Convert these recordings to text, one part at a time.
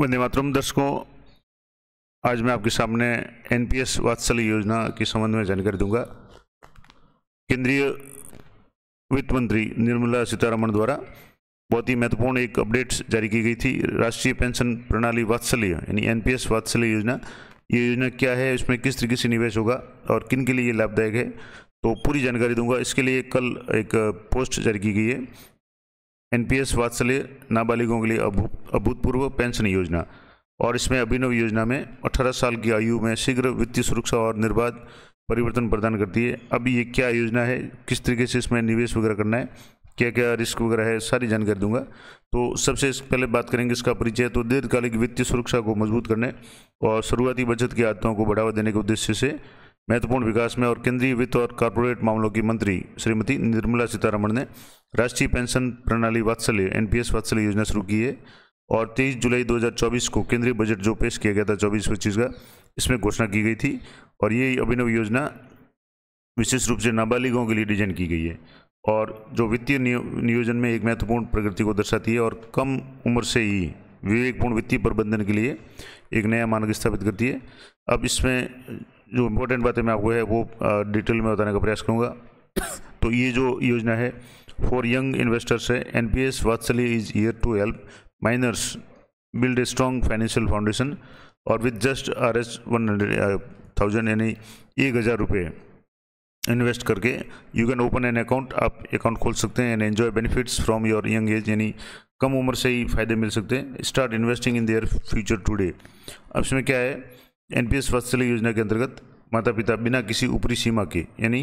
वंदे मातरम दर्शकों आज मैं आपके सामने एनपीएस वात्सल्य योजना के संबंध में जानकारी दूंगा केंद्रीय वित्त मंत्री निर्मला सीतारमण द्वारा बहुत ही महत्वपूर्ण एक अपडेट जारी की गई थी राष्ट्रीय पेंशन प्रणाली वात्सल्य यानी एनपीएस वात्सल्य योजना ये योजना क्या है इसमें किस तरीके से निवेश होगा और किन के लिए ये लाभदायक है तो पूरी जानकारी दूंगा इसके लिए कल एक पोस्ट जारी की गई है एनपीएस वात्सल्य नाबालिगों के लिए अभूतपूर्व पेंशन योजना और इसमें अभिनव योजना में 18 साल की आयु में शीघ्र वित्तीय सुरक्षा और निर्बाध परिवर्तन प्रदान करती है अब ये क्या योजना है किस तरीके से इसमें निवेश वगैरह करना है क्या क्या रिस्क वगैरह है सारी जानकारी दूंगा तो सबसे पहले बात करेंगे इसका परिचय तो दीर्घकालिक वित्तीय सुरक्षा को मजबूत करने और शुरुआती बचत की आदतों को बढ़ावा देने के उद्देश्य से महत्वपूर्ण विकास में और केंद्रीय वित्त और कॉरपोरेट मामलों की मंत्री श्रीमती निर्मला सीतारमण ने राष्ट्रीय पेंशन प्रणाली वात्सल्य एनपीएस वात्सल्य योजना शुरू की है और 23 जुलाई 2024 को केंद्रीय बजट जो पेश किया गया था चौबीस पच्चीस का इसमें घोषणा की गई थी और ये अभिनव योजना विशेष रूप से नाबालिगों के लिए डिजाइन की गई है और जो वित्तीय नियोजन में एक महत्वपूर्ण प्रगति को दर्शाती है और कम उम्र से ही विवेकपूर्ण वित्तीय प्रबंधन के लिए एक नया मानक स्थापित करती है अब इसमें जो इम्पोर्टेंट बातें मैं आपको है वो डिटेल में बताने का प्रयास करूँगा तो ये जो योजना है फॉर यंग इन्वेस्टर्स है N P S Vatsalya is year to help minors build a strong financial foundation और with just R S one hundred thousand यानी एक हज़ार रुपये इन्वेस्ट करके you can open an account आप अकाउंट खोल सकते हैं and enjoy benefits from your young age यानी कम उम्र से ही फायदे मिल सकते हैं start investing in their future today अब इसमें क्या है एनपीएस स्वास्थ्य योजना के अंतर्गत माता पिता बिना किसी ऊपरी सीमा के यानी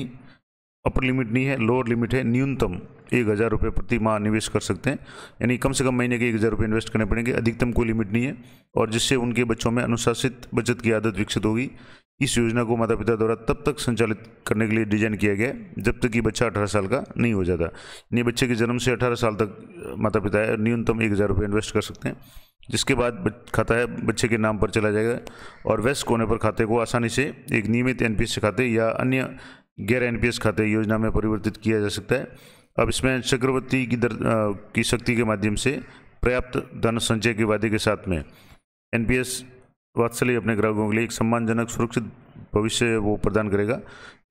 अपर लिमिट नहीं है लोअर लिमिट है न्यूनतम एक हज़ार रुपये प्रति माह निवेश कर सकते हैं यानी कम से कम महीने के एक हज़ार रुपये इन्वेस्ट करने पड़ेंगे अधिकतम कोई लिमिट नहीं है और जिससे उनके बच्चों में अनुशासित बचत की आदत विकसित होगी इस योजना को माता पिता द्वारा तब तक संचालित करने के लिए डिजाइन किया गया जब तक कि बच्चा अठारह साल का नहीं हो जाता यानी बच्चे के जन्म से अठारह साल तक माता पिता है न्यूनतम एक हज़ार रुपये इन्वेस्ट कर सकते हैं जिसके बाद खाता है बच्चे के नाम पर चला जाएगा और व्यस्त कोने पर खाते को आसानी से एक नियमित एन खाते या अन्य गैर एन खाते योजना में परिवर्तित किया जा सकता है अब इसमें चक्रवर्ती की दर की शक्ति के माध्यम से पर्याप्त धन संचय के वादे के साथ में एन वात्सल्य अपने ग्राहकों के लिए एक सम्मानजनक सुरक्षित भविष्य वो प्रदान करेगा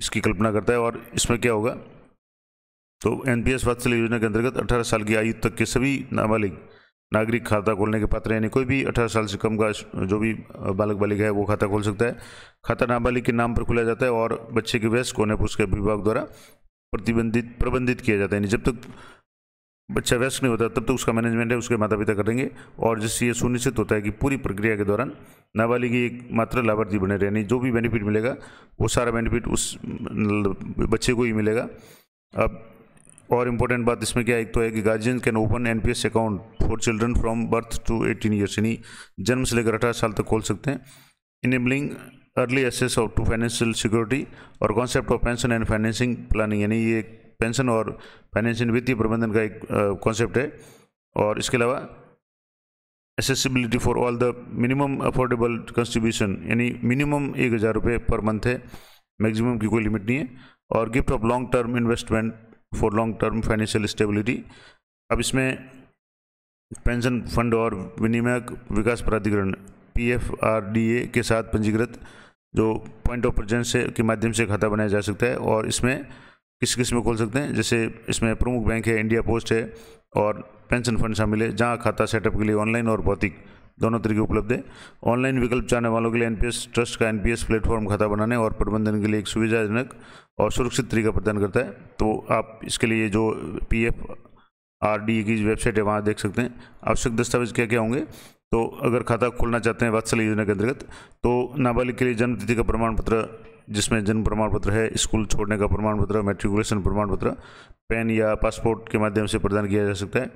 इसकी कल्पना करता है और इसमें क्या होगा तो एन पी एस वात्सल्य योजना के अंतर्गत 18 साल की आयु तक के सभी नाबालिग नागरिक खाता खोलने के पात्र यानी कोई भी 18 साल से कम का जो भी बालक बालिका है वो खाता खोल सकता है खाता नाबालिग के नाम पर खोला जाता है और बच्चे के वयस्क होने पर उसके विभाग द्वारा प्रतिबंधित प्रबंधित किया जाता है यानी जब तक बच्चा व्यस्त नहीं होता तब तक उसका मैनेजमेंट है उसके माता पिता करेंगे और जिससे ये सुनिश्चित होता है कि पूरी प्रक्रिया के दौरान नाबालिग एक मात्र लाभार्थी बने रहे जो भी बेनिफिट मिलेगा वो सारा बेनिफिट उस मतलब बच्चे को ही मिलेगा अब और इम्पोर्टेंट बात इसमें क्या एक तो है कि guardian can open an account for children from birth to eighteen years यानी जन्म से लेकर अठारह साल तक खोल सकते हैं enabling early access of to financial security और concept of pension and financing planning यानी ये पेंशन और फाइनेंशियल वित्तीय प्रबंधन का एक कॉन्सेप्ट है और इसके अलावा accessibility for all the minimum affordable contribution यानी मिनिमम एक हज़ार रुपये पर मंथ है मैक्सिमम की कोई लिमिट नहीं है और gift of long term investment for long term financial stability अब इसमें पेंशन फंड और विनिमयक विकास प्राधिकरण P F R D A के साथ पंजीकृत जो पॉइंट ऑफ प्रजेंस के माध्यम से खाता बनाया जा सकता है और इसमें किस किस में खोल सकते हैं जैसे इसमें प्रमुख बैंक है इंडिया पोस्ट है और पेंशन फंड शामिल है जहाँ खाता सेटअप के लिए ऑनलाइन और भौतिक दोनों तरीके उपलब्ध है ऑनलाइन विकल्प चाहने वालों के लिए एनपीएस ट्रस्ट का एनपीएस प्लेटफॉर्म खाता बनाने और प्रबंधन के लिए एक सुविधाजनक और सुरक्षित तरीका प्रदान करता है तो आप इसके लिए जो पीएफ आरडी की वेबसाइट है वहाँ देख सकते हैं आवश्यक दस्तावेज क्या क्या होंगे तो अगर खाता खोलना चाहते हैं वात्सल योजना के अंतर्गत तो नाबालिग के लिए जन्मतिथि का प्रमाण पत्र जिसमें जन्म प्रमाण पत्र है स्कूल छोड़ने का प्रमाण पत्र मेट्रिकुलेशन प्रमाण पत्र पेन या पासपोर्ट के माध्यम से प्रदान किया जा सकता है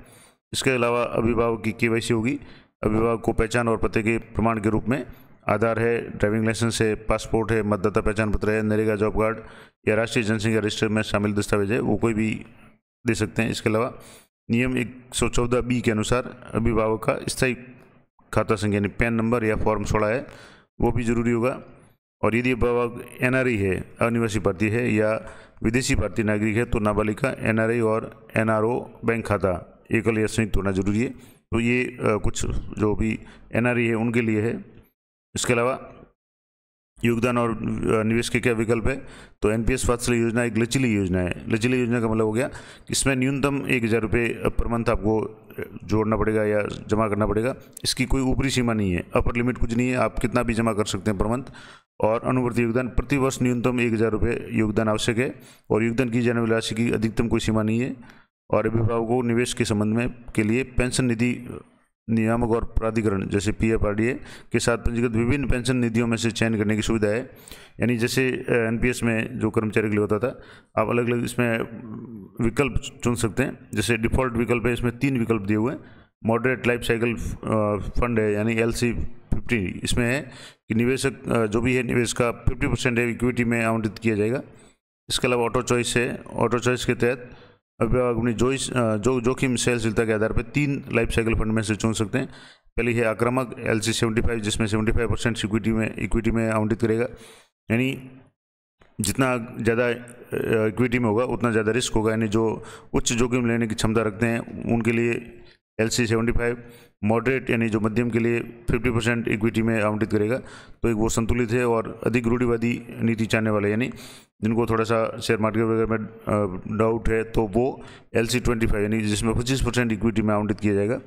इसके अलावा अभिभावक की के होगी अभिभावक को पहचान और पते के प्रमाण के रूप में आधार है ड्राइविंग लाइसेंस है पासपोर्ट है मतदाता पहचान पत्र है नरेगा जॉब कार्ड या राष्ट्रीय जनसंख्या रजिस्टर में शामिल दस्तावेज है वो कोई भी दे सकते हैं इसके अलावा नियम एक सौ चौदह बी के अनुसार अभिभावक का स्थायी खाता संख्या यानी पैन नंबर या फॉर्म सोलह है वो भी जरूरी होगा और यदि अभिभावक एन है अनिवासी भारतीय है या विदेशी भारतीय नागरिक है तो नाबालिका एन और एन बैंक खाता एकल या संयुक्त होना जरूरी है तो ये कुछ जो भी एन है उनके लिए है इसके अलावा योगदान और निवेश के क्या विकल्प है तो एन पी एस योजना एक लचीली योजना है लचीली योजना का मतलब हो गया इसमें न्यूनतम एक हज़ार रुपये पर मंथ आपको जोड़ना पड़ेगा या जमा करना पड़ेगा इसकी कोई ऊपरी सीमा नहीं है अपर लिमिट कुछ नहीं है आप कितना भी जमा कर सकते हैं पर मंथ और अनुवर्ती योगदान प्रतिवर्ष न्यूनतम एक हज़ार रुपये योगदान आवश्यक है और योगदान की जाने वाली राशि की अधिकतम कोई सीमा नहीं है और अभिभावकों निवेश के संबंध में के लिए पेंशन निधि नियामक और प्राधिकरण जैसे P F R D A के साथ पंजीकृत विभिन्न पेंशन निधियों में से चयन करने की सुविधा है यानी जैसे एन पी एस में जो कर्मचारी के लिए होता था आप अलग अलग इसमें विकल्प चुन सकते हैं जैसे डिफ़ॉल्ट विकल्प है इसमें तीन विकल्प दिए हुए हैं मॉडरेट लाइफ साइकिल फंड है यानी एल सी फिफ्टी इसमें है कि निवेशक जो भी है निवेश का फिफ्टी परसेंट इक्विटी में आवंटित किया जाएगा इसके अलावा ऑटो चॉइस है ऑटो चॉइस के तहत अपनी जो जो जोखिम सहनशीलता के आधार पर तीन लाइफ साइकिल फंड में से चुन सकते हैं पहली है आक्रामक एल सी सेवेंटी फाइव जिसमें सेवेंटी फाइव परसेंट इक्विटी में इक्विटी में आवंटित करेगा यानी जितना ज़्यादा इक्विटी में होगा उतना ज़्यादा रिस्क होगा यानी जो उच्च जोखिम लेने की क्षमता रखते हैं उनके लिए L C seventy five moderate यानी जो मध्यम के लिए 50 परसेंट इक्विटी में आवंटित करेगा तो एक वो संतुलित है और अधिक रूढ़िवादी नीति चाहने वाले यानी जिनको थोड़ा सा शेयर मार्केट वगैरह में डाउट है तो वो एल सी ट्वेंटी फाइव यानी जिसमें पच्चीस परसेंट इक्विटी में आवंटित किया जाएगा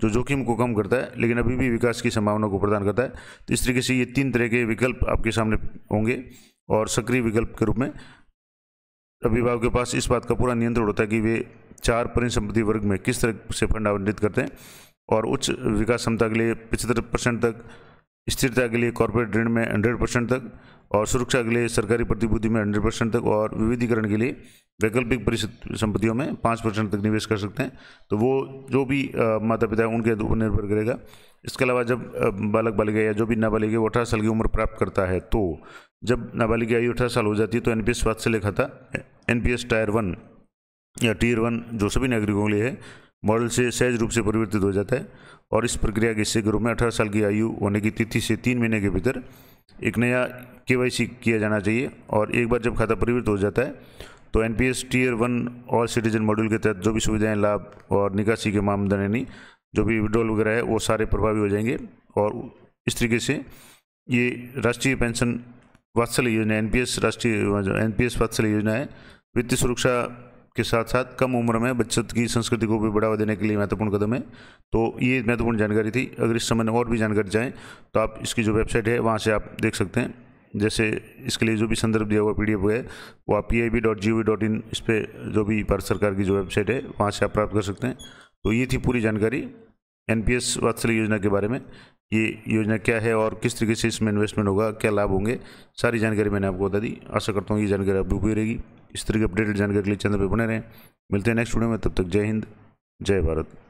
जो जोखिम को कम करता है लेकिन अभी भी विकास की संभावना को प्रदान करता है तो इस तरीके से ये तीन तरह के विकल्प आपके सामने होंगे और सक्रिय विकल्प के रूप में अभिभावक के पास इस बात का पूरा नियंत्रण होता है कि वे चार परिसंपत्ति वर्ग में किस तरह से फंड आवंटित करते हैं और उच्च विकास क्षमता के लिए पिछहत्तर परसेंट तक स्थिरता के लिए कॉरपोरेट ऋण में हंड्रेड परसेंट तक और सुरक्षा के लिए सरकारी प्रतिभूति में हंड्रेड परसेंट तक और विविधीकरण के लिए वैकल्पिक परिसंपत्तियों में पाँच परसेंट तक निवेश कर सकते हैं तो वो जो भी माता पिता है उनके ऊपर निर्भर करेगा इसके अलावा जब बालक बालिका या जो भी नाबालिग है वो अठारह साल की उम्र प्राप्त करता है तो जब नाबालिग आयु अठारह साल हो जाती है तो एन पी एस स्वास्थ्य लेखा था N P S tier one या टीयर वन जो सभी नागरिकों के लिए है मॉडल से सहज रूप से परिवर्तित हो जाता है और इस प्रक्रिया के हिस्से के रूप में अठारह साल की आयु होने की तिथि से तीन महीने के भीतर एक नया के किया जाना चाहिए और एक बार जब खाता परिवर्तित हो जाता है तो N P S tier one और सिटीजन मॉड्यूल के तहत जो भी सुविधाएं लाभ और निकासी के मामदन यानी जो भी विड्रॉल वगैरह है वो सारे प्रभावी हो जाएंगे और इस तरीके से ये राष्ट्रीय पेंशन वात्सल्य योजना एन पी एस राष्ट्रीय एन पी एस वात्सल्य योजना है वित्तीय सुरक्षा के साथ साथ कम उम्र में बचत की संस्कृति को भी बढ़ावा देने के लिए महत्वपूर्ण कदम है तो ये महत्वपूर्ण जानकारी थी अगर इस संबंध में और भी जानकारी चाहें तो आप इसकी जो वेबसाइट है वहाँ से आप देख सकते हैं जैसे इसके लिए जो भी संदर्भ दिया हुआ डी है वो आप P I dot G O dot in इस पर जो भी भारत सरकार की जो वेबसाइट है वहाँ से आप प्राप्त कर सकते हैं तो ये थी पूरी जानकारी एन पी एस योजना के बारे में ये योजना क्या है और किस तरीके से इसमें इन्वेस्टमेंट होगा क्या लाभ होंगे सारी जानकारी मैंने आपको बता दी आशा करता हूँ ये जानकारी आपको भी रहेगी इस तरह की अपडेटेड जानकारी के लिए चैनल पर बने रहें मिलते हैं नेक्स्ट वीडियो में तब तक जय हिंद जय भारत